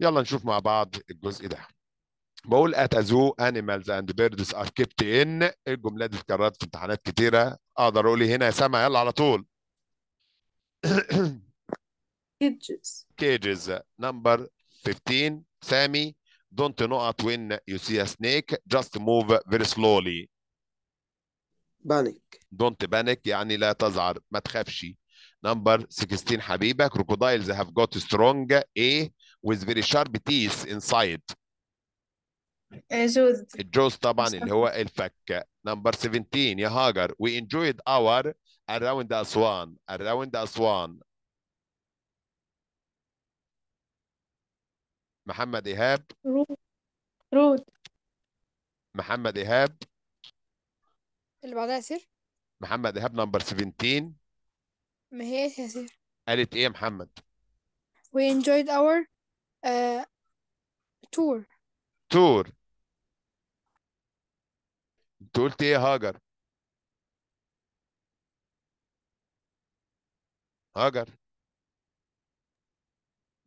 يلا نشوف مع بعض الجزء ده بقول اتازو انيمالز اند بيردز ار كيبت ان الجمله دي اتكررت في امتحانات كتيره اقدر اقول إيه هنا يا سما يلا على طول كيجز كيجز نمبر 15 سامي don't not وين يو سي ا سنيك جاست موف very slowly بانيك دونت بانيك يعني لا تزعر ما تخافش نمبر 16 حبيبك كروكودايلز هاف جوت سترونج ايه with very sharp teeth inside إيه، جوز الجوز طبعا اللي هو الفك نمبر 17 يا هاجر we enjoyed our around أسوان around أسوان محمد إيهاب رود محمد إيهاب اللي بعدها ياسر محمد إيهاب نمبر 17 ما هي ياسر قالت إيه يا محمد we enjoyed our آه، تور تور انت قلت ايه هاجر هاجر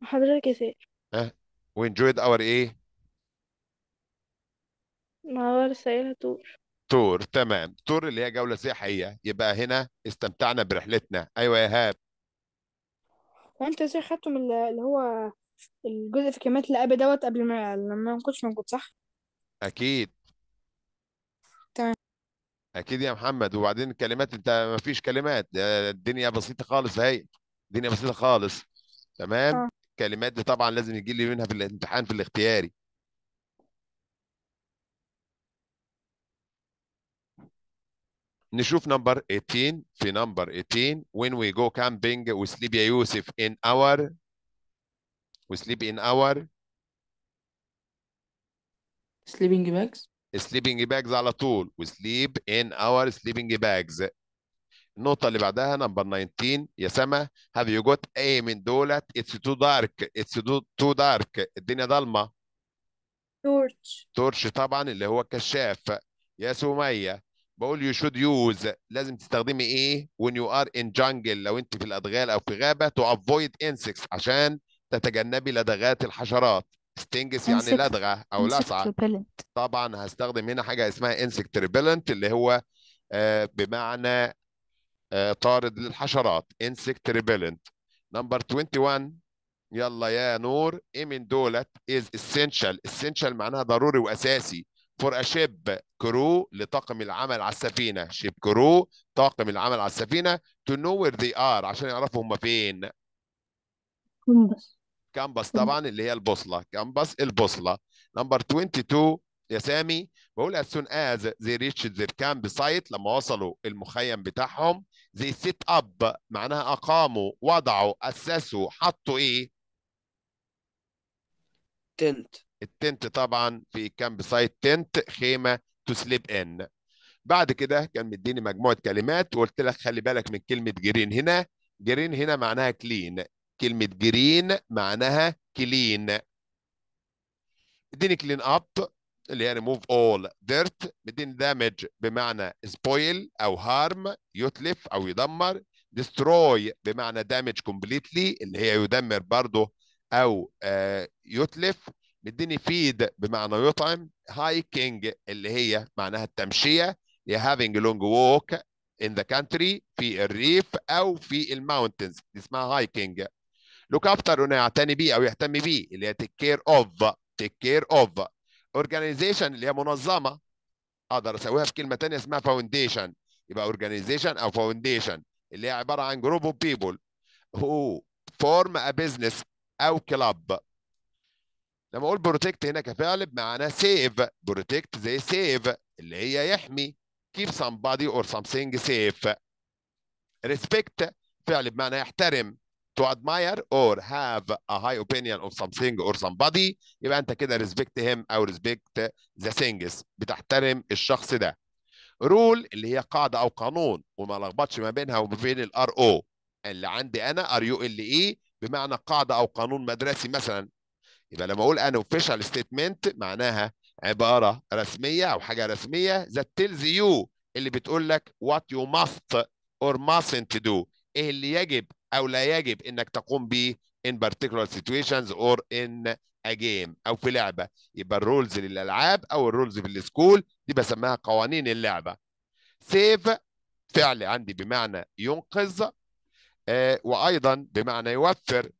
حضرتك يا سير ها وانجويد اور ايه هو سيارة تور تور تمام تور اللي هي جولة سياحية يبقى هنا استمتعنا برحلتنا أيوة يا هاب وأنت ازاي خدتم اللي هو الجزء في كلمات الأب دوت قبل ما لما ما كنتش موجود صح؟ اكيد تمام اكيد يا محمد وبعدين الكلمات انت ما فيش كلمات الدنيا بسيطه خالص أهي الدنيا بسيطه خالص تمام الكلمات آه. دي طبعا لازم يجي لي منها في الامتحان في الاختياري نشوف نمبر 18 في نمبر 18 when we go camping with Libya Yusuf in our وسليب ان اور sleeping bags sleeping bags على طول وسليب in our sleeping bags النقطة اللي بعدها نمبر 19 يا سما have you got أي من دولت it's too dark it's too dark الدنيا ضلمة torch torch طبعا اللي هو الكشاف يا سمية بقول you should use لازم تستخدمي ايه when you are in jungle لو انت في الادغال او في غابة to avoid insects عشان تتجنبي لدغات الحشرات ستينجس يعني لدغه او لسعه طبعا هستخدم هنا حاجه اسمها انسكت ريبلنت اللي هو آه، بمعنى آه، طارد للحشرات انسكت ريبلنت نمبر 21 يلا يا نور ايه من دولت از اسينشال اسينشال معناها ضروري واساسي فور اشيب كرو لطاقم العمل على السفينه شيب كرو طاقم العمل على السفينه تو نو وير ذي ار عشان يعرفوا هم فين كومبس كامباس طبعا اللي هي البوصله كامباس البوصله نمبر 22 يا سامي بقول as soon as they reached their camp site لما وصلوا المخيم بتاعهم they set up معناها اقاموا وضعوا اسسوا حطوا ايه تنت التنت طبعا في كامب سايت تنت خيمه سليب ان بعد كده كان مديني مجموعه كلمات وقلت لك خلي بالك من كلمه جرين هنا جرين هنا معناها كلين كلمة جرين معناها كلين اديني كلين اب اللي هي ريموف اول ديرت مديني دامج بمعنى سبويل او هارم يتلف او يدمر دستروي بمعنى دامج كومبليتلي اللي هي يدمر برضه او آه يتلف مديني فيد بمعنى يطعم هايكينج اللي هي معناها التمشيه يا هافينج لونج ووك ان ذا كانتري في الريف او في الماونتنز اسمها هايكينج after افتر يعتني بيه او يهتم بيه اللي هي take care of take care of organization اللي هي منظمه اقدر اسويها في كلمه ثانيه اسمها فاونديشن يبقى organization او فاونديشن اللي هي عباره عن group of people who form a business او club لما اقول protect هنا كفعل بمعنى save protect زي save اللي هي يحمي keep somebody or something safe respect فعل بمعنى يحترم to admire or have a high opinion of something or somebody يبقى انت كده respect him او respect the things بتحترم الشخص ده رول اللي هي قاعده او قانون وما لخبطش ما بينها وما بين الار او اللي عندي انا ار يو ال اي بمعنى قاعده او قانون مدرسي مثلا يبقى لما اقول ان اوفيشال ستيتمنت معناها عباره رسميه او حاجه رسميه ذات تيلز يو اللي بتقول لك وات يو ماست اور mustn't do ايه اللي يجب او لا يجب انك تقوم به in particular situations or in a game او في لعبه يبقى الرولز للالعاب او الرولز في السكول دي بسميها قوانين اللعبه سيف فعل عندي بمعنى ينقذ آه وايضا بمعنى يوفر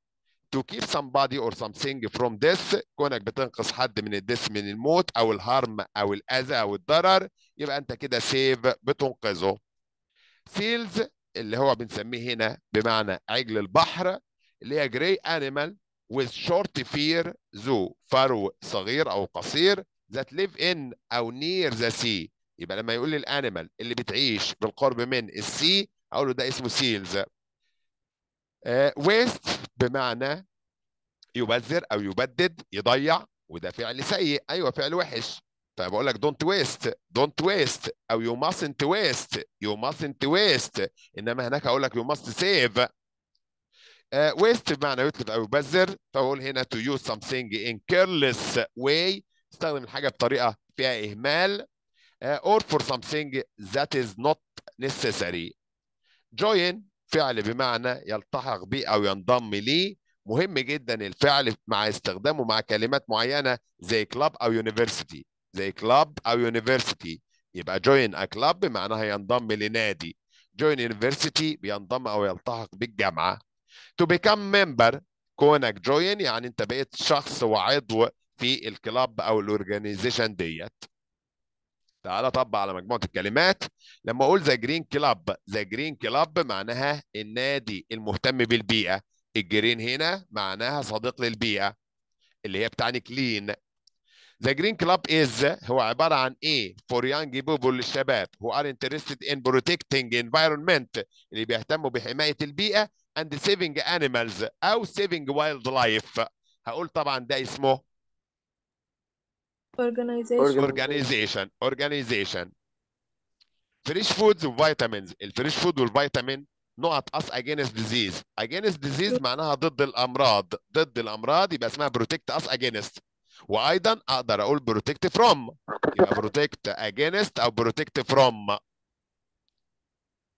to keep somebody or something from death كونك بتنقذ حد من الدس من الموت او الهرم او الاذى او الضرر يبقى انت كده سيف بتنقذه سيلز اللي هو بنسميه هنا بمعنى عجل البحر اللي هي جراي انيمال with short fear zoo فرو صغير او قصير that live in او near the sea يبقى لما يقول لي الانيمال اللي بتعيش بالقرب من السي اقول له ده اسمه سيلز ويست آه، بمعنى يبذر او يبدد يضيع وده فعل سيء ايوه فعل وحش طيب اقول لك دونت waste دونت waste او يو mustn't waste يو mustn't waste انما هناك اقول لك يو save سيف آه، ويست بمعنى يتلف او يبذر فاقول هنا to use something in careless way استخدم الحاجه بطريقه فيها اهمال آه، or for something that is not necessary join فعل بمعنى يلتحق به او ينضم لي مهم جدا الفعل مع استخدامه مع كلمات معينه زي كلاب او university زي كلاب او يونيفرسيتي يبقى join a club معناها ينضم لنادي join university بينضم او يلتحق بالجامعه to become member كونك join يعني انت بقيت شخص وعضو في الكلاب او الاورجانيزيشن ديت تعال اطبق على مجموعه الكلمات لما اقول ذا جرين كلاب ذا جرين كلاب معناها النادي المهتم بالبيئه الجرين هنا معناها صديق للبيئه اللي هي بتعني كلين The Green Club is هو عبارة عن إيه for young people للشباب who are interested in protecting environment اللي بيهتموا بحماية البيئة and saving animals أو saving wildlife هقول طبعا ده اسمه organization organization organization فريش فودز وفيتامينز الفريش فود والفيتامين نقط us against disease against disease معناها ضد الامراض ضد الامراض يبقى اسمها protect us against وايضا اقدر اقول بروتكت فروم يبقى بروتكت اجينست او بروتكت فروم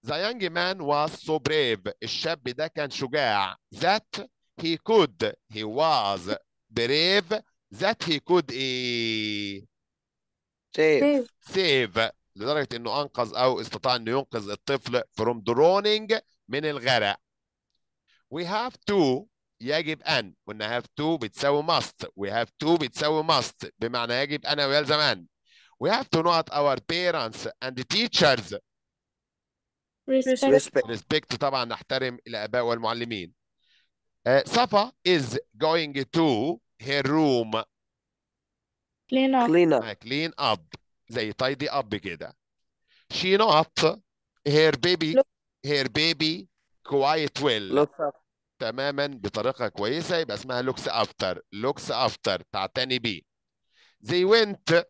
The young man was so brave. الشاب ده كان شجاع. That he could. He was brave. That he could إيه؟ save. save. لدرجة إنه أنقذ أو استطاع إنه ينقذ الطفل from drowning من الغرق. We have two يجب أن قلنا have to بتساوي must we have to بتساوي must بمعنى يجب أنا ويلزم أن we have to not our parents and teachers respect, respect. respect طبعا نحترم الآباء والمعلمين uh, Safa is going to her room clean up clean up, clean up. زي tidy up كده she not her baby her baby quite well look up تماما بطريقه كويسه يبقى اسمها لوكس افتر لوكس افتر تعتني بيه زي went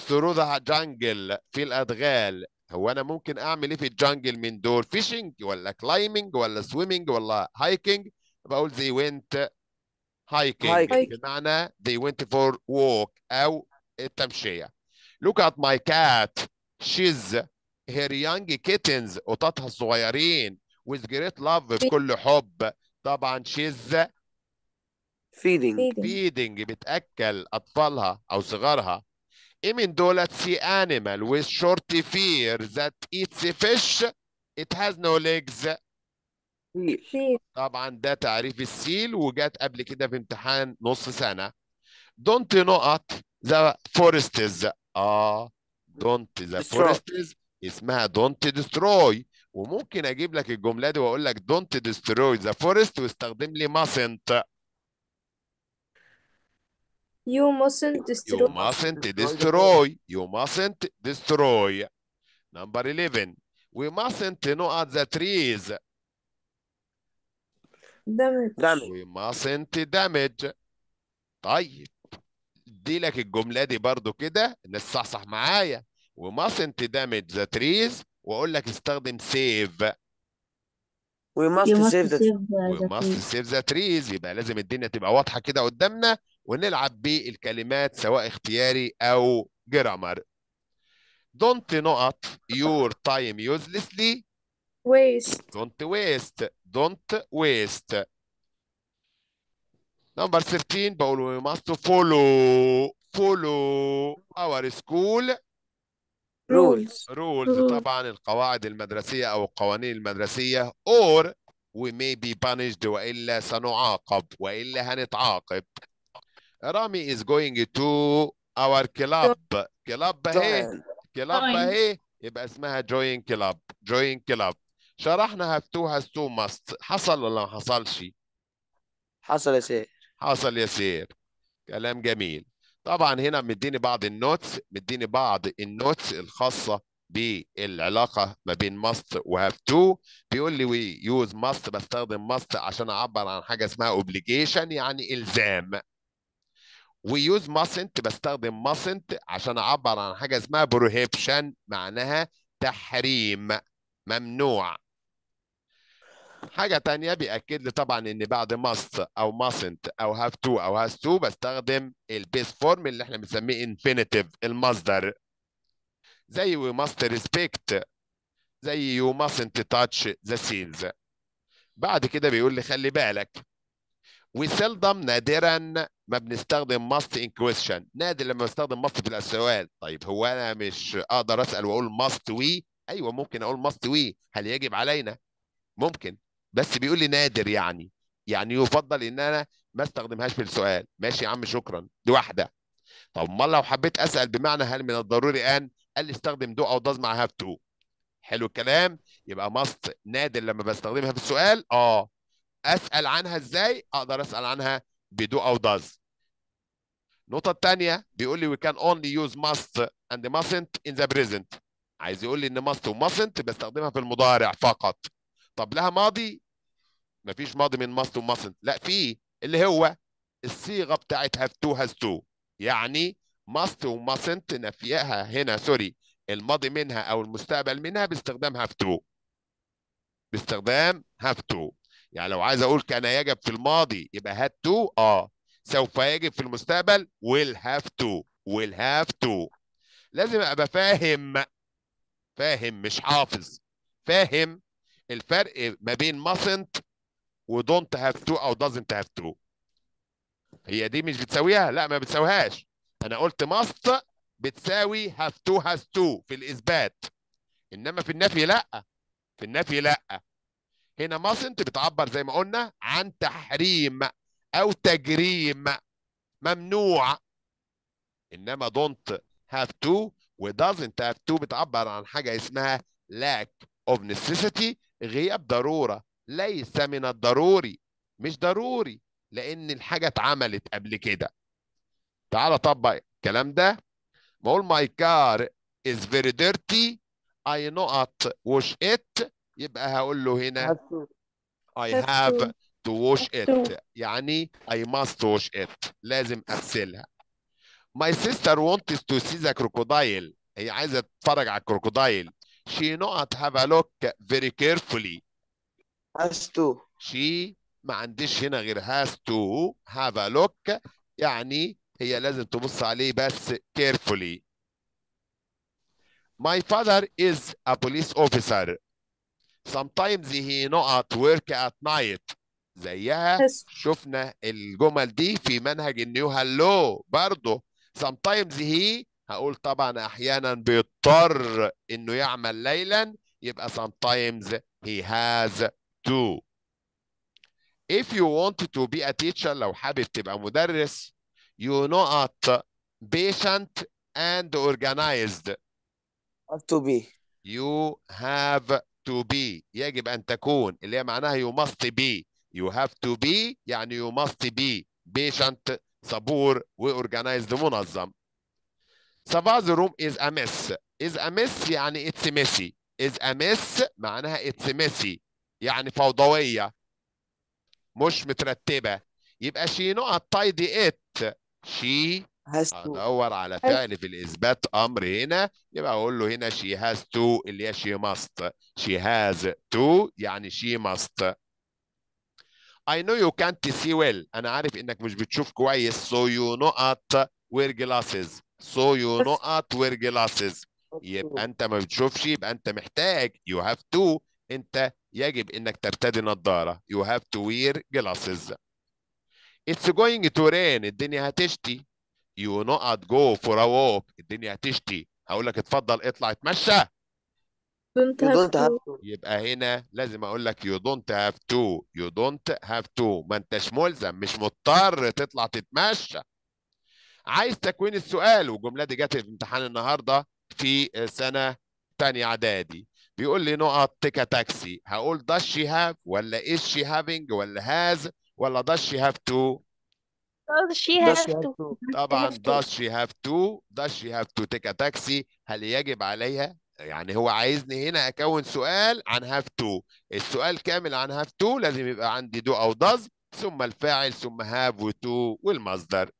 through the jungle في الادغال هو انا ممكن اعمل ايه في الجانجل من دور فيشنج ولا كلايمنج ولا سويمنج ولا هايكنج بقول they went هايكنج بمعنى they went for walk او التمشيه look at my cat شيز her young kittens قططها الصغيرين with great love بكل حب طبعا شيز فيدنج فيدنج بتاكل اطفالها او صغارها ايه من دولت سي animal with short فير that eats fish it has no legs طبعا ده تعريف السيل وجات قبل كده في امتحان نص سنه دونت نقط the فورستز اه دونت ذا فورستز اسمها دونت ديستروي وممكن اجيب لك الجمله دي واقول لك dont destroy the forest واستخدم لي mustn't You mustn't destroy. You mustn't destroy. You mustn't destroy. Number 11. We mustn't gnaw the trees. damage. We mustn't damage. طيب دي لك الجملة دي برضو كده نصحصح معايا. We mustn't damage the trees واقول لك استخدم سيف وي ماست سيف ذا وي ماست سيف ذا تريز يبقى لازم الدنيا تبقى واضحه كده قدامنا ونلعب بالكلمات سواء اختياري او جرامر دونت نقط your time uselessly waste دونت waste دونت waste نمبر 13 بقول وي must follow follow our school rules rules طبعا القواعد المدرسية أو القوانين المدرسية or we may be punished وإلا سنعاقب وإلا هنتعاقب رامي is going to our club club هي club هي يبقى اسمها join club join club شرحنا have to has to must حصل ولا ما حصلش؟ حصل يا سير حصل يا سير كلام جميل طبعا هنا مديني بعض النوتس مديني بعض النوتس الخاصه بالعلاقه ما بين must وهاف تو بيقول لي وي يوز must بستخدم must عشان اعبر عن حاجه اسمها obligation يعني الزام ويوز mustn't بستخدم mustn't عشان اعبر عن حاجه اسمها prohibition معناها تحريم ممنوع حاجة تانية بيأكد لي طبعا إن بعد must أو mustn't أو have to أو has to بستخدم البيس فورم اللي إحنا بنسميه infinitive المصدر زي we must respect زي you mustn't touch the seals بعد كده بيقول لي خلي بالك we seldom نادرا ما بنستخدم must in question نادر لما بستخدم must في السؤال طيب هو أنا مش أقدر أسأل وأقول must we أيوه ممكن أقول must we هل يجب علينا ممكن بس بيقول لي نادر يعني يعني يفضل ان انا ما استخدمهاش في السؤال ماشي يا عم شكرا دي واحده طب ما لو حبيت اسال بمعنى هل من الضروري ان قال لي استخدم دو او داز مع هاف تو حلو الكلام يبقى ماست نادر لما بستخدمها في السؤال اه اسال عنها ازاي اقدر اسال عنها بدو او داز النقطه الثانيه بيقول لي we can only use must and mustn't in the present عايز يقول لي ان must و mustn't بستخدمها في المضارع فقط طب لها ماضي مفيش ماضي من ماست وماسنت لا في اللي هو الصيغه بتاعت هاف تو هاز تو يعني ماست وماسنت نفيها هنا سوري الماضي منها او المستقبل منها باستخدام هاف تو باستخدام هاف تو يعني لو عايز اقول كان يجب في الماضي يبقى هاد تو اه سوف يجب في المستقبل ويل هاف تو ويل هاف تو لازم ابقى فاهم فاهم مش حافظ فاهم الفرق ما بين mustn't don't have to او doesn't have to هي دي مش بتساويها لا ما بتساويهاش انا قلت must بتساوي have to has to في الاثبات انما في النفي لا في النفي لا هنا mustn't بتعبر زي ما قلنا عن تحريم او تجريم ممنوع انما don't have to و doesn't have to بتعبر عن حاجه اسمها lack of necessity غياب ضروره ليس من الضروري مش ضروري لان الحاجه اتعملت قبل كده تعالى طبق الكلام ده بقول ماي كار از فيري ديرتي اي نوت وش ات يبقى هقول له هنا اي هاف to wash it يعني I must wash it لازم أغسلها My sister wants to see the crocodile هي عايزة تتفرج على الكروكودايل she not have a look very carefully has to she ما عنديش هنا غير has to have a look يعني هي لازم تبص عليه بس carefully my father is a police officer sometimes he not work at night زيها شفنا الجمل دي في منهج النيو هلو برضه sometimes he هقول طبعا احيانا بيضطر انه يعمل ليلا يبقى sometimes he has to if you want to be a teacher لو حابب تبقى مدرس you not patient and organized have to be you have to be يجب أن تكون اللي هي معناها you must be you have to be يعني you must be patient صبور وorganized منظم The room is a mess. Is a mess يعني it's messy. Is a mess معناها it's messy. يعني فوضوية. مش مترتبة. يبقى she not tidy it. She has to. هدور على فعل في الإثبات أمر هنا يبقى أقول له هنا she has to اللي هي she must. She has to يعني she must. I know you can't see well. أنا عارف إنك مش بتشوف كويس so you not wear glasses. So you know not wear glasses. يبقى أنت ما بتشوفش يبقى أنت محتاج you have to أنت يجب إنك ترتدي نظارة. You have to wear glasses. It's going to rain. الدنيا هتشتي. You not go for a walk. الدنيا هتشتي. هقول لك اتفضل اطلع اتمشى. don't have to. يبقى هنا لازم اقول لك you don't have to you don't have to ما انتش ملزم مش مضطر تطلع تتمشى عايز تكوين السؤال والجمله دي جت في امتحان النهارده في سنه ثانيه اعدادي بيقول لي نقط تيكا تاكسي هقول داز شي هاف ولا از شي هافينج ولا هاز ولا داز شي هاف تو does شي هاف تو طبعا داز شي هاف تو داز شي هاف تو تيكا تاكسي هل يجب عليها يعني هو عايزني هنا اكون سؤال عن هاف تو السؤال كامل عن هاف تو لازم يبقى عندي دو او داز ثم الفاعل ثم هاف وتو والمصدر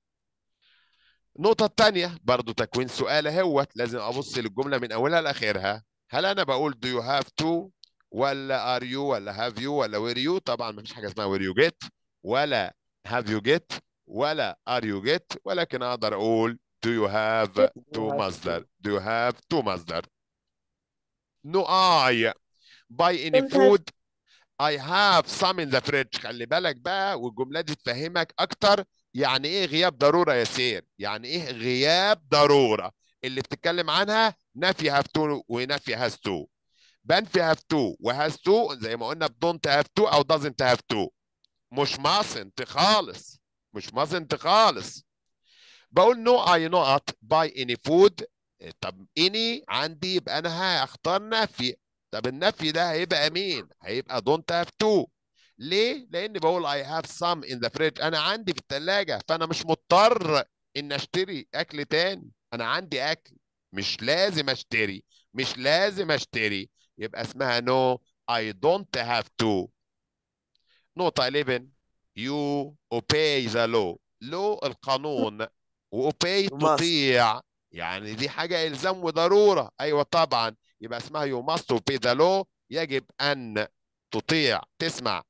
النقطة الثانية برضو تكوين سؤال اهوت لازم أبص للجملة من أولها لآخرها هل أنا بقول do you have to ولا are you ولا have you ولا where you طبعا مفيش حاجة اسمها where you get ولا have you get ولا are you get ولكن أقدر أقول do you have to مصدر do you have to مصدر no I آه، buy any food I have some in the fridge خلي بالك بقى والجملة دي تفهمك أكتر يعني ايه غياب ضروره يا سير يعني ايه غياب ضروره اللي بتتكلم عنها نفي هاف تو ونفي هاز تو بنفي هاف تو وهاز تو زي ما قلنا بدونت هاف تو او دازنت هاف تو مش ماسنت خالص مش ماسنت خالص بقول نو اي نوت باي اني فود طب اني عندي يبقى انا هختار نفي طب النفي ده هيبقى مين هيبقى دونت هاف تو ليه؟ لان بقول I have some in the fridge انا عندي في الثلاجه فانا مش مضطر ان اشتري اكل تاني انا عندي اكل مش لازم اشتري مش لازم اشتري يبقى اسمها no I don't have to نقطة 11 you obey the law لو القانون وobey تطيع يعني دي حاجة إلزام وضرورة أيوة طبعا يبقى اسمها you must obey the law يجب أن تطيع تسمع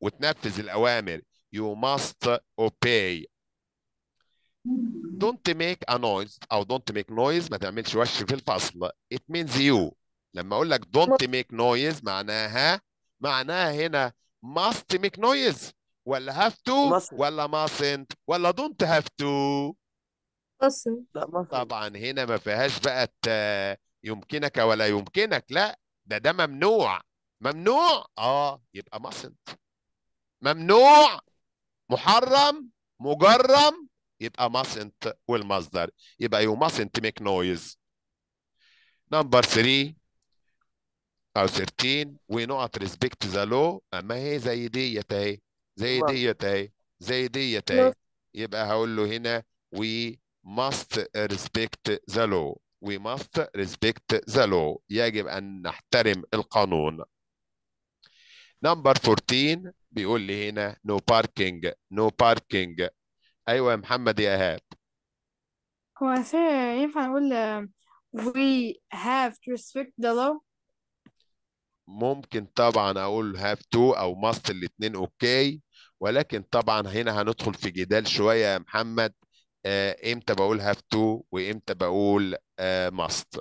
وتنفذ الأوامر you must obey don't make a noise أو don't make noise ما تعملش وش في الفصل it means you لما أقول لك don't make noise معناها معناها هنا must make noise ولا have to mustn't. ولا mustn't ولا don't have to mustn't. طبعا هنا ما فيهاش بقى يمكنك ولا يمكنك لا ده ده ممنوع ممنوع اه يبقى mustn't ممنوع محرم مجرم يبقى mustn't والمصدر يبقى you mustn't make noise number 3 او 13 we not respect the law اما هي زي ديت اهي زي ديت اهي زي ديت اهي يبقى هقول له هنا we must respect the law we must respect the law يجب ان نحترم القانون number 14 بيقول لي هنا نو باركينج نو باركينج ايوه يا محمد يا ايهاب هو ينفع نقول we have to respect the law ممكن طبعا اقول have to او must الاثنين اوكي ولكن طبعا هنا هندخل في جدال شويه يا محمد آه امتى بقول have to وامتى بقول آه must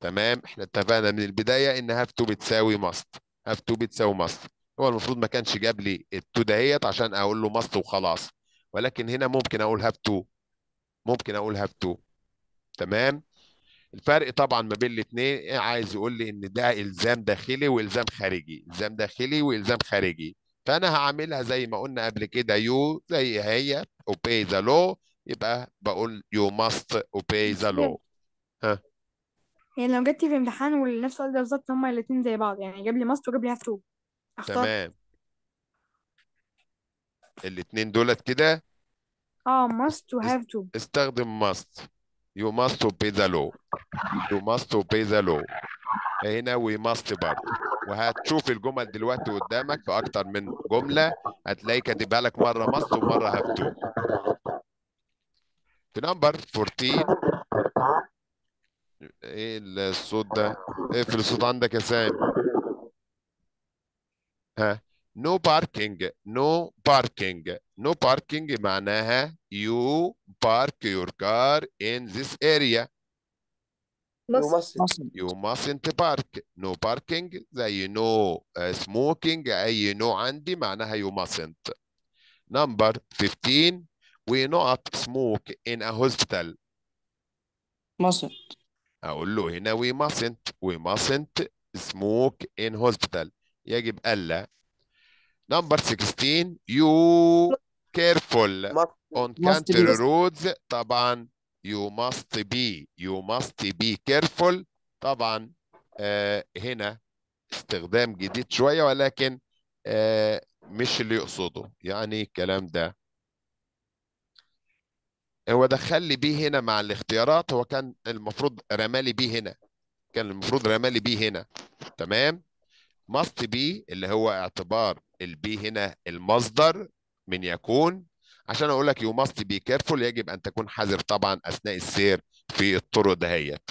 تمام احنا اتفقنا من البدايه ان have to بتساوي must have to بتساوي must هو المفروض ما كانش جاب لي التو دهيت عشان اقول له ماست وخلاص ولكن هنا ممكن اقول هاف تو ممكن اقول هاف تو تمام الفرق طبعا ما بين الاثنين عايز يقول لي ان ده الزام داخلي والزام خارجي الزام داخلي والزام خارجي فانا هعملها زي ما قلنا قبل كده يو زي هي اوبي ذا لو يبقى بقول يو ماست اوبي ذا لو ها يعني لو جت في امتحان والنفس السؤال ده بالظبط هما الاثنين زي بعض يعني جاب لي ماست وجاب لي هاف تو اختار تمام الاتنين دولت كده اه must و have to استخدم must you must obey the law you must obey the law هنا we must برضه وهتشوف الجمل دلوقتي قدامك في اكتر من جمله هتلاقي كاتبها لك مره must ومره have to في نمبر 14 ايه الصوت ده؟ اقفل إيه الصوت عندك يا سامي है no parking no parking no parking माना है you park your car in this area You mustn't park. No parking. you no uh, smoking. Uh, you no Andy معناها you mustn't. Number 15. We not smoke in a hospital. Mustn't. أقول له we mustn't. We mustn't smoke in hospital. يجب ألا نمبر 16 يو كيرفول اون كانتر رودز طبعا يو ماست بي يو ماست بي كيرفول طبعا آه هنا استخدام جديد شوية ولكن آه مش اللي يقصده يعني الكلام ده هو دخل لي بيه هنا مع الاختيارات هو كان المفروض رمالي بيه هنا كان المفروض رمالي بيه هنا تمام must be اللي هو اعتبار البي هنا المصدر من يكون عشان اقول لك يو ماست بي كيرفول يجب ان تكون حذر طبعا اثناء السير في الطرق دهيت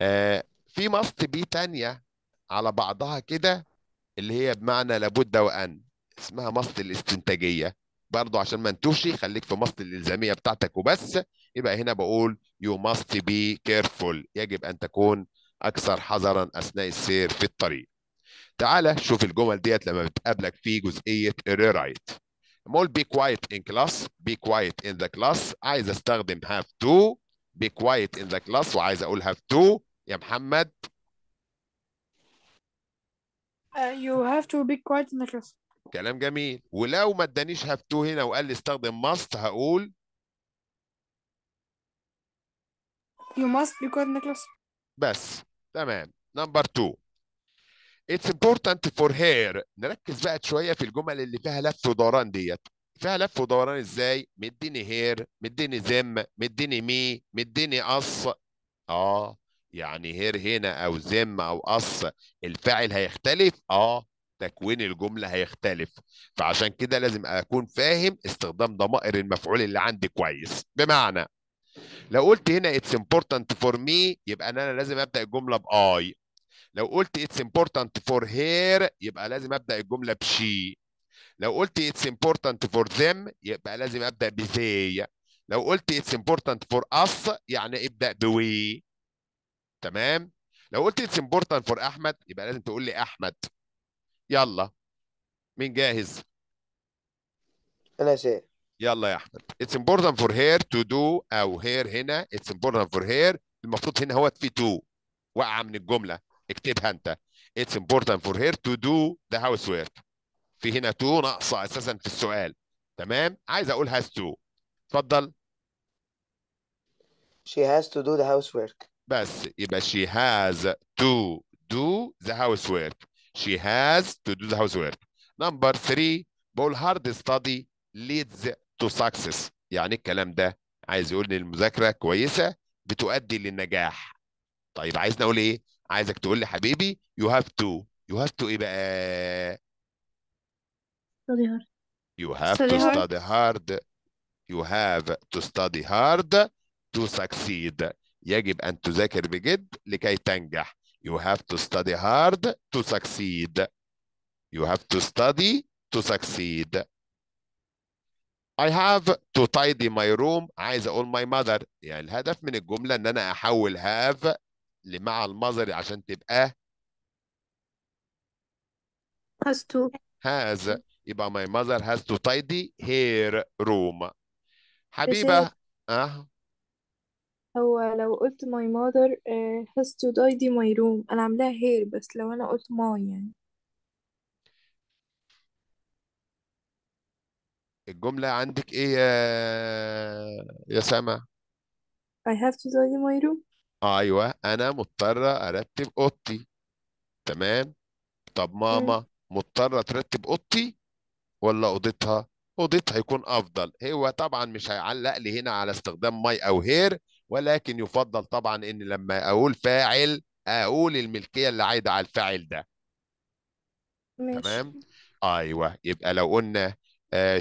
آه في must be تانية على بعضها كده اللي هي بمعنى لابد وان اسمها must الاستنتاجيه برضو عشان ما انتوشي خليك في must الالزاميه بتاعتك وبس يبقى هنا بقول يو ماست بي كيرفول يجب ان تكون اكثر حذرا اثناء السير في الطريق تعالى شوف الجمل ديت لما بتقابلك في جزئيه رايت بقول be quiet in class be quiet in the class عايز استخدم have to be quiet in the class وعايز اقول have to يا محمد you have to be quiet in the class كلام جميل ولو ما ادانيش have to هنا وقال لي استخدم must هقول you must be quiet in the class بس تمام نمبر 2 It's important for her نركز بقى شويه في الجمل اللي فيها لف ودوران ديت فيها لف ودوران ازاي مديني هير مديني ذم مديني مي مديني قص اه يعني هير هنا او ذم او قص الفاعل هيختلف اه تكوين الجمله هيختلف فعشان كده لازم اكون فاهم استخدام ضمائر المفعول اللي عندي كويس بمعنى لو قلت هنا it's important for me يبقى انا لازم ابدا الجمله باي لو قلت it's important for her يبقى لازم ابدا الجمله بشي لو قلت it's important for them يبقى لازم ابدا بذي لو قلت it's important for us يعني ابدا بوي تمام لو قلت it's important for احمد يبقى لازم تقول لي احمد يلا مين جاهز انا شيء يلا يا احمد it's important for her to do او هير هنا it's important for her المفروض هنا هو في تو وقع من الجمله اكتبها انت اتس امبورتنت فور هير تو دو ذا هاوس ورك في هنا تو ناقصه اساسا في السؤال تمام عايز اقول هاز تو اتفضل she has to do the housework بس يبقى she has to do the housework she has to do the housework number 3 بقول hard study leads to success يعني الكلام ده عايز يقول ان المذاكره كويسه بتؤدي للنجاح طيب عايز نقول ايه عايزك تقول لي حبيبي you have to you have to ايه بقى study hard you have study to hard. study hard you have to study hard to succeed يجب أن تذاكر بجد لكي تنجح you have to study hard to succeed you have to study to succeed I have to tidy my room عايز أقول my mother يعني الهدف من الجملة إن أنا أحول have اللي مع المظري عشان تبقى has to has يبقى my mother has to tidy her room حبيبة اه هو لو قلت my mother آه، has to tidy my room انا عاملاها hair بس لو انا قلت my يعني الجملة عندك ايه يا يا سما I have to tidy my room ايوه انا مضطره ارتب اوضتي تمام طب ماما مضطره ترتب اوضتي ولا اوضتها اوضتها يكون افضل هو طبعا مش هيعلق لي هنا على استخدام ماي او هير ولكن يفضل طبعا ان لما اقول فاعل اقول الملكيه اللي عايده على الفاعل ده ماشي. تمام ايوه يبقى لو قلنا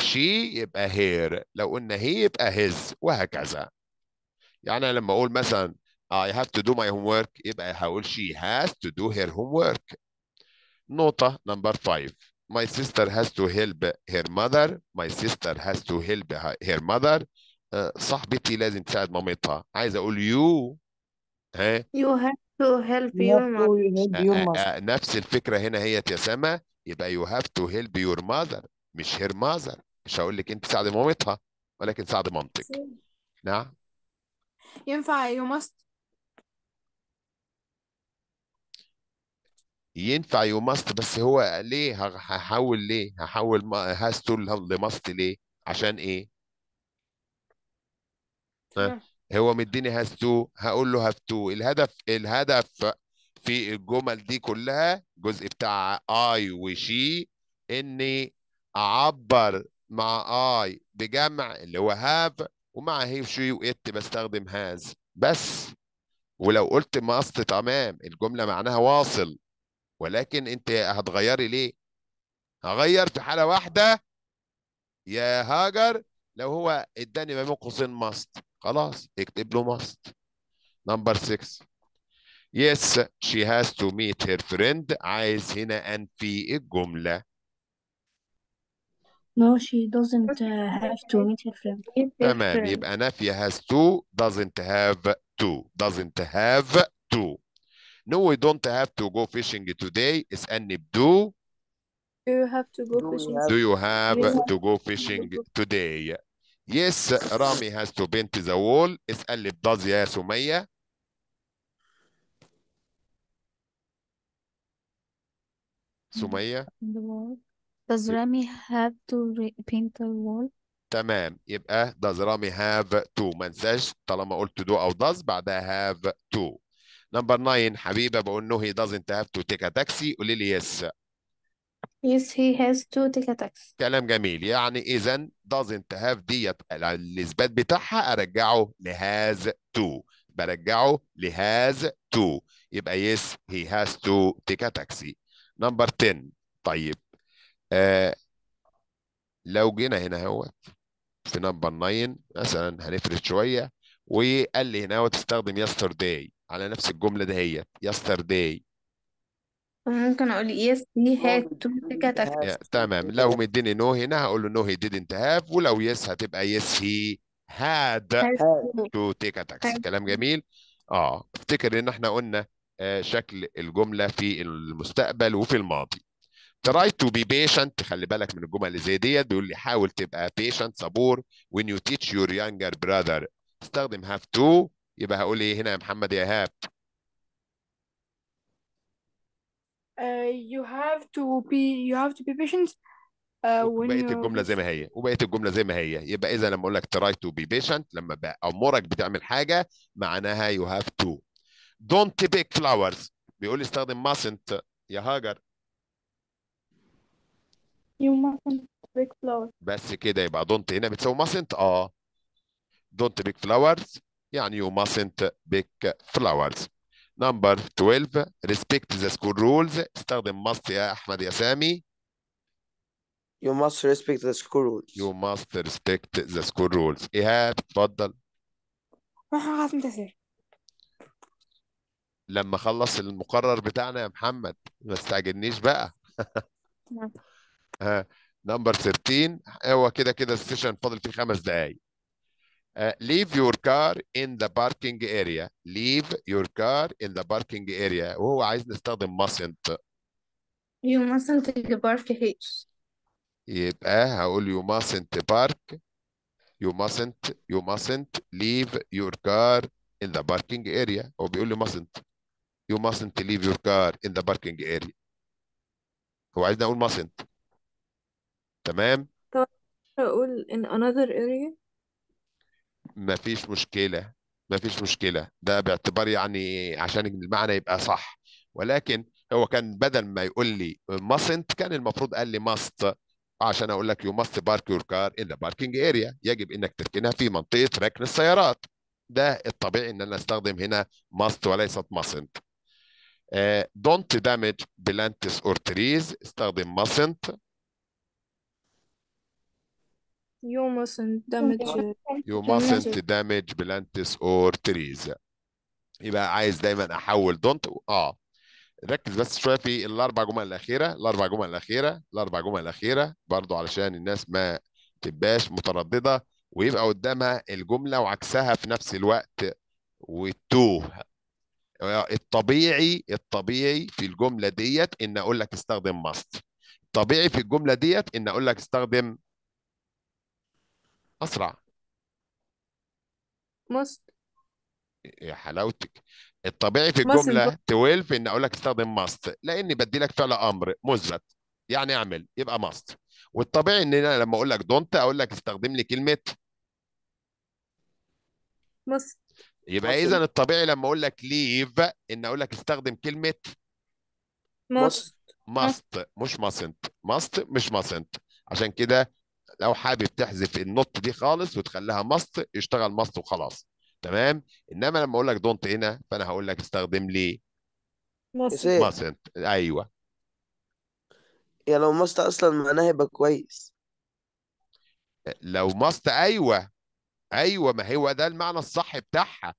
شي آه، يبقى هير لو قلنا هي يبقى هز وهكذا يعني أنا لما اقول مثلا I have to do my homework يبقى هقول she has to do her homework نقطة number five my sister has to help her mother my sister has to help her mother صاحبتي لازم تساعد مامتها عايز اقول you ها you have to help your mother نفس الفكرة هنا هي يا سما يبقى you have to help your mother مش her mother مش هقول لك انت ساعدي مامتها ولكن ساعدي مامتك نعم ينفع you must ينفع يو ماست بس هو ليه هحول ليه هحول هاز تو لماست ليه عشان ايه ها هو مديني هاز تو هقول له هاف تو الهدف الهدف في الجمل دي كلها جزء بتاع اي وشي اني اعبر مع اي بجمع اللي هو هاف ومع هي وشي وات بستخدم هاز بس ولو قلت ماست تمام الجمله معناها واصل ولكن انت هتغيري ليه هغير في حاله واحده يا هاجر لو هو اداني ما بين قوسين ماست خلاص اكتب له ماست نمبر 6 يس شي هاز تو ميت هير فريند عايز هنا انفي الجمله No, she doesn't uh, have to meet her friend. تمام يبقى نافية has to doesn't have to doesn't have to No, we don't have to go fishing today. اسألني بدو. Do you have to go fishing? Do you have yeah. to go fishing today? Yes, Rami has to paint the wall. اسألني بdoes يا سمية. سمية. Sumaya. Does Rami have to paint the wall? تمام يبقى does Rami have to ما طالما قلت do او does بعدها have to نمبر 9 حبيبه بقول له he doesn't have to take a taxi قولي لي yes Yes, he has to take a taxi. كلام جميل يعني اذا doesn't have ديت الاثبات بتاعها ارجعه لهاز to برجعه لهاز to يبقى yes he has to take a taxi. نمبر 10 طيب آه لو جينا هنا اهوت في نمبر 9 مثلا هنفرد شويه وقال لي هنا تستخدم استخدم yesterday على نفس الجملة ده هي yesterday ممكن اقول yes he had two ticket يا- activities تمام لو مديني نو هنا هقول له نو هي didn't have ولو يس هتبقى يس هي had تو تيك اتاكس كلام جميل اه افتكر ان احنا قلنا آه، شكل الجمله في المستقبل وفي الماضي try to be patient خلي بالك من الجمل اللي زي ديت بيقول لي حاول تبقى patient صبور when you teach your younger brother استخدم have to يبقى هقول ايه هنا يا محمد يا هاب Uh, you have to be you have to be patient uh, when الجمله زي ما هي وبقيه الجمله زي ما هي يبقى اذا لما اقول لك try to be patient لما بامرك بتعمل حاجه معناها you have to don't pick flowers بيقول لي استخدم mustn't يا هاجر you mustn't pick flowers بس كده يبقى don't هنا بتسوي mustn't اه don't pick flowers يعني you mustn't pick flowers number 12 respect the school rules استخدم must يا أحمد يا سامي You must respect the school rules. You must respect the school rules. إيهاب اتفضل. راح متأثر. لما أخلص المقرر بتاعنا يا محمد ما تستعجلنيش بقى. نمبر 13 هو كده كده السيشن فاضل فيه خمس دقايق. Uh, leave your car in the parking area leave your car in the parking area وهو عايز نستخدم mustn't you mustn't park here يبقى هقول eh, you mustn't park you mustn't you mustn't leave your car in the parking area هو بيقول لي mustn't you mustn't leave your car in the parking area هو عايزني اقول mustn't تمام طب اقول in another area ما فيش مشكله ما فيش مشكله ده باعتبار يعني عشان المعنى يبقى صح ولكن هو كان بدل ما يقول لي mustn't كان المفروض قال لي must عشان اقول لك يو ماست بارك يور كار ان ذا باركينج اريا يجب انك تركنها في منطقه ركن السيارات ده الطبيعي ان انا استخدم هنا ماست وليست ماسنت دونت دامج بلانتس اور تريز استخدم ماسنت You mustn't damage You mustn't damage plants or trees. يبقى عايز دايما احول don't اه ركز بس شويه في الاربع جمل الاخيره الاربع جمل الاخيره الاربع جمل الاخيره برضو علشان الناس ما تبقاش متردده ويبقى قدامها الجمله وعكسها في نفس الوقت وتوه الطبيعي الطبيعي في الجمله ديت ان اقول لك استخدم must طبيعي في الجمله ديت ان اقول لك استخدم أسرع must يا حلاوتك الطبيعي في الجملة 12 إن أقول لك استخدم must لأني بدي لك فعل أمر مثبت يعني اعمل يبقى must والطبيعي إن أنا لما أقول لك don't أقول لك استخدم لي كلمة must يبقى إذا الطبيعي لما أقول لك leave إن أقول لك استخدم كلمة must must مش mustn't must مش mustn't عشان كده لو حابب تحذف النوت دي خالص وتخليها ماست اشتغل ماست وخلاص تمام انما لما اقول لك دونت هنا فانا هقول لك استخدم لي ماست ايوه يا لو ماست اصلا معناها يبقى كويس لو ماست ايوه ايوه ما هو ده المعنى الصح بتاعها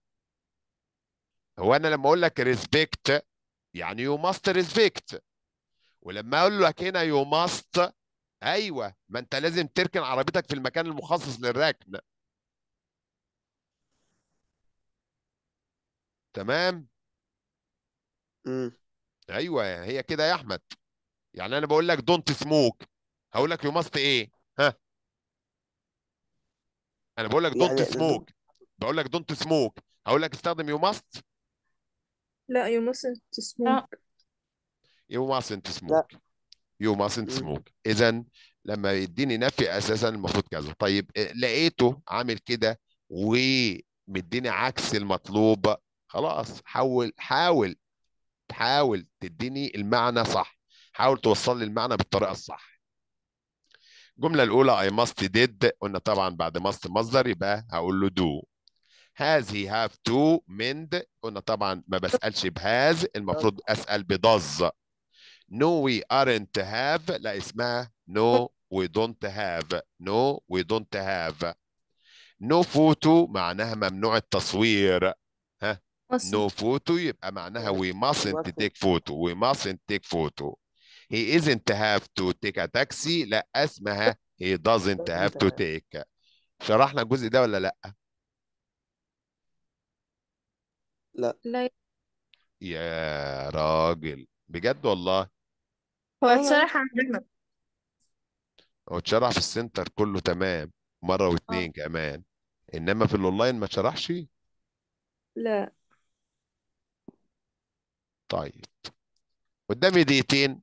هو انا لما اقول لك ريسبكت يعني يو ماست ريسبكت ولما اقول لك هنا يو ماست ايوه ما انت لازم تركن عربيتك في المكان المخصص للركن تمام امم ايوه هي كده يا احمد يعني انا بقول لك دونت سموك هقول لك يو ماست ايه ها انا بقول لك دونت يعني سموك بقول لك دونت سموك هقول لك استخدم يو ماست لا يو ماست سموك يو يو mustn't لا يو ماسنت سموك اذا لما يديني نفي اساسا المفروض كذا طيب آه، لقيته عامل كده ومديني عكس المطلوب خلاص حاول حاول حاول تديني المعنى صح حاول توصل لي المعنى بالطريقه الصح الجمله الاولى I must did قلنا طبعا بعد must مصدر يبقى هقول له do has he have to mend قلنا طبعا ما بسالش بهاز المفروض اسال بدز No, we aren't have لا اسمها No, we don't have. No, we don't have. No photo معناها ممنوع التصوير. ها؟ No photo يبقى معناها we mustn't take photo. We mustn't take photo. He isn't have to take a taxi. لا اسمها he doesn't have to take. شرحنا الجزء ده ولا لا؟ لا لا يا راجل بجد والله هو اتشرح عندنا هو اتشرح في السنتر كله تمام مرة واثنين واتنين اه. كمان انما في الاونلاين ما اتشرحش لا طيب قدامي دقيقتين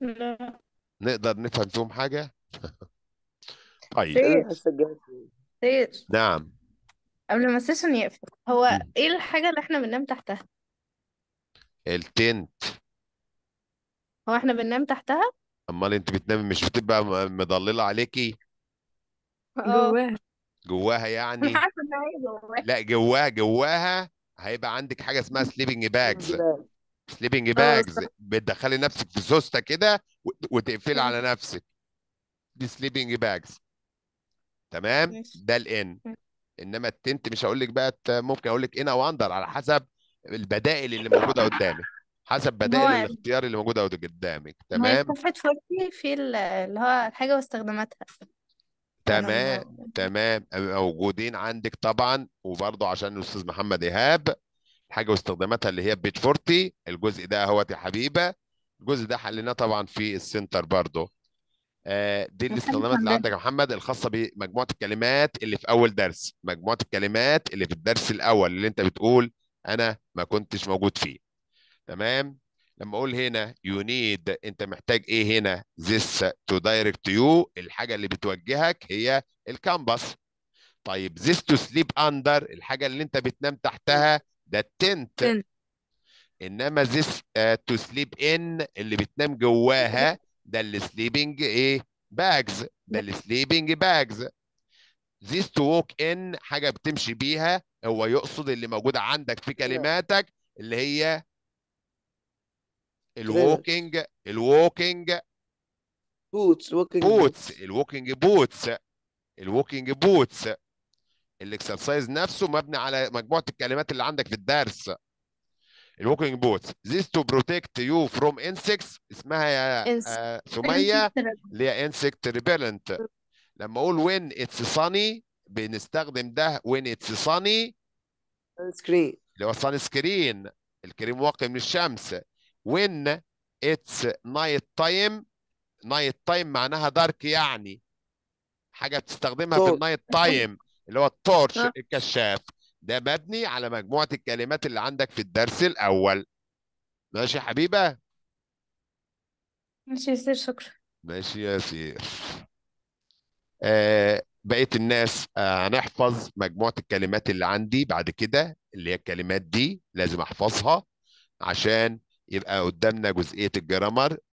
لا نقدر نفهم فيهم حاجة طيب سير. نعم قبل ما السيشن يقفل هو ايه الحاجة اللي احنا بننام تحتها التنت هو احنا بننام تحتها امال انت بتنامي مش بتبقى مضلله عليكي اه جواها جواها يعني عارفه ان هي جواها لا جواها جواها هيبقى عندك حاجه اسمها سليبنج باجز سليبنج اه باجز بتدخلي نفسك في سوسته كده وتقفلي على نفسك دي سليبنج باجز تمام ماشي ده الان انما التنت مش هقول لك بقى ممكن اقول لك ان او اندر على حسب البدائل اللي موجوده قدامك حسب بدائل هو الاختيار اللي موجودة قدامك ما هي تمام صفحة فورتي في اللي هو الحاجة واستخداماتها ولا تمام ما تمام موجودين عندك طبعا وبرضه عشان الاستاذ محمد ايهاب حاجه واستخداماتها اللي هي بيت فورتي الجزء ده اهوت يا حبيبه الجزء ده حليناه طبعا في السنتر برضه آه، دي الاستخدامات اللي عندك يا محمد الخاصه بمجموعه الكلمات اللي في اول درس مجموعه الكلمات اللي في الدرس الاول اللي انت بتقول انا ما كنتش موجود فيه تمام لما اقول هنا يو نيد انت محتاج ايه هنا ذس تو دايركت يو الحاجه اللي بتوجهك هي الكامباس طيب ذس تو سليب اندر الحاجه اللي انت بتنام تحتها ده التنت انما ذس تو سليب ان اللي بتنام جواها ده السليبنج ايه باجز ده السليبنج باجز ذس تو ووك ان حاجه بتمشي بيها هو يقصد اللي موجوده عندك في كلماتك اللي هي الووكينج الووكينج بوتس ووكينج بوتس الووكينج بوتس الووكينج بوتس الاكسرسايز نفسه مبني على مجموعه الكلمات اللي عندك في الدرس الووكينج بوتس ذيس تو بروتكت يو فروم انسكتس اسمها يا آه، سميه اللي هي انسكت repellent لما اقول وين اتس صاني بنستخدم ده وين اتس صاني سكرين اللي هو صاني سكرين الكريم واقي من الشمس when it's night time night time معناها دارك يعني حاجة بتستخدمها في النايت تايم اللي هو التورش آه. الكشاف ده مبني على مجموعة الكلمات اللي عندك في الدرس الأول ماشي يا حبيبة؟ ماشي يا سير شكرا ماشي يا سير آه بقية الناس آه هنحفظ مجموعة الكلمات اللي عندي بعد كده اللي هي الكلمات دي لازم أحفظها عشان يبقى قدامنا جزئية الجرامر